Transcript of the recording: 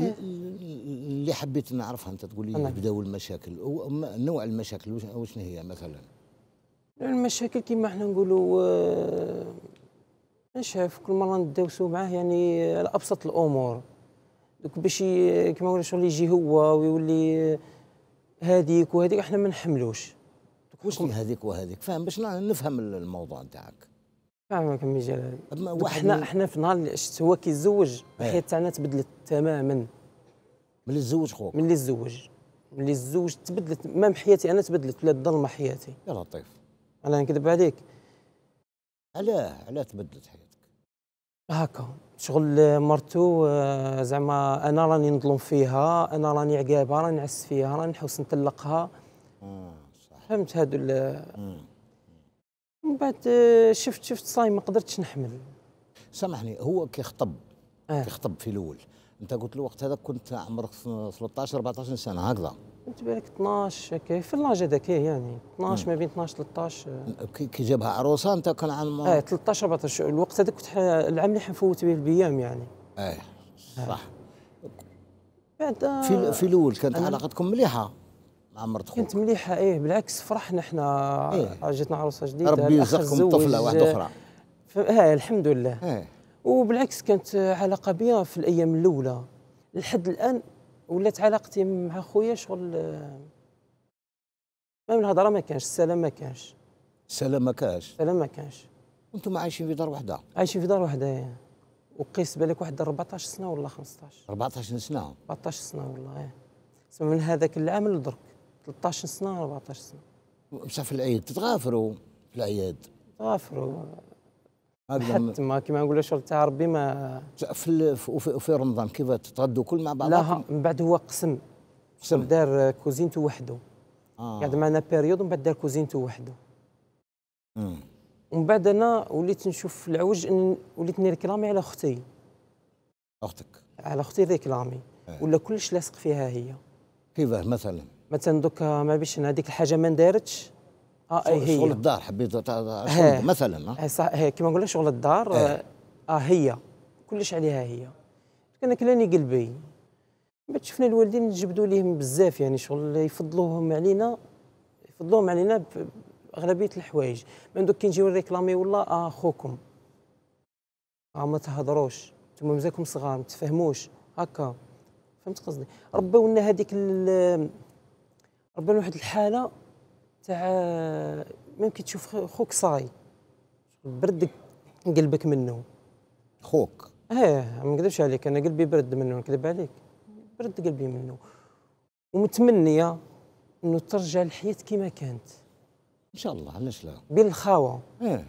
إيه. اللي حبيت نعرفها انت تقول لي بداو المشاكل نوع المشاكل وشنو هي مثلا المشاكل كما احنا نقولوا آه، نشاف كل مره نداوسوا معاه يعني على ابسط الامور دوك باش كما نقولوا شغل يجي هو ويولي هذيك وهذيك احنا ما نحملوش وشنو هذيك وهذيك فاهم باش نفهم الموضوع نتاعك فاهمك عمي جلال احنا احنا في نهار اللي هو كيتزوج إيه. الحياه تاعنا تبدلت تماما ملي تزوج خوك ملي تزوج ملي تزوج تبدلت مام حياتي انا تبدلت ولات ظلمه حياتي يا لطيف انا نكذب عليك علاه علاه تبدلت حياتك هاكا شغل مرتو آه، زعما انا راني نظلم فيها انا راني عقابها راني نعس فيها راني نحوس نطلقها آه، فهمت هادو من بعد آه، شفت شفت صايم ما قدرتش نحمل سامحني هو كيخطب آه. كيخطب في الاول انت قلت له الوقت هذا كنت عمرك 13 14 سنه هكذا انت بالك 12 هكا في اللاج هذاك إيه، يعني 12 ما بين 12 13 آه. كي جابها عروسه انت كان عام اه 13 14 الوقت هذاك كنت العام اللي حنفوت به البيام يعني اه صح آه. بعد في في الاول كانت علاقتكم مليحه عمرت خوك كانت مليحه ايه بالعكس فرحنا احنا إيه؟ جاتنا عروسه جديده ربي يرزقكم طفله واحده آه، اخرى ايه الحمد لله إيه؟ وبالعكس كانت علاقه بيا في الايام الاولى لحد الان ولات علاقتي مع خويا شغل آه، ما من الهضره ما كانش السلام ما كانش السلام ما كانش السلام ما كانش وانتم عايشين في دار وحده عايشين في دار وحده ايه وقيس بالك واحد 14 سنه ولا 15 14 سنه 14 سنه والله ايه من هذاك العام لدرك 13 سنه 14 سنه بصح في العيد تتغافروا في الاعياد تغافروا حتى ما كما نقول شغل تاع ربي ما في وفي رمضان كيف تتغدوا كل مع بعضكم لا من بعد هو قسم قسم دار كوزينته وحده آه. قعد معنا بيريود ومن بعد دار كوزينته وحده ومن بعد انا وليت نشوف العوج إن وليت نريكلامي على اختي اختك على اختي ريكلامي إيه. ولا كلش لاصق فيها هي كيفاه مثلا مثلا دوكا آه، ما بيش هذيك الحاجه ما ندارتش اه هي شغل الدار حبيت مثلا اه صح كيما نقول لك شغل الدار آه،, اه, هي كلش عليها هي كان كلاني قلبي ما شفنا الوالدين جبدوا ليهم بزاف يعني شغل يفضلوهم علينا يفضلوهم علينا باغلبيه الحوايج من دوك كي نجيو ريكلامي والله آه خوكم اه ما تهضروش انتم مزاكم صغار ما تفهموش هكا فهمت قصدي لنا هذيك ربما واحد الحاله تاع ممكن تشوف خوك صاي برد قلبك منه خوك ايه ما نكذبش عليك انا قلبي برد منه نكذب عليك برد قلبي منه ومتمنيه انه ترجع الحياه كما كانت ان شاء الله علاش لا بالخاوه ايه